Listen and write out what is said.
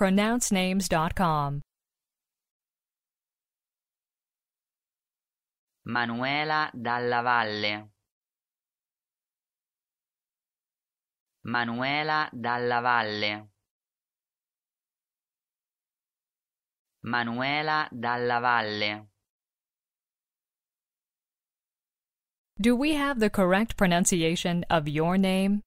pronouncenames.com. Manuela Dalla Valle. Manuela Dalla Valle. Manuela Dalla Valle. Do we have the correct pronunciation of your name?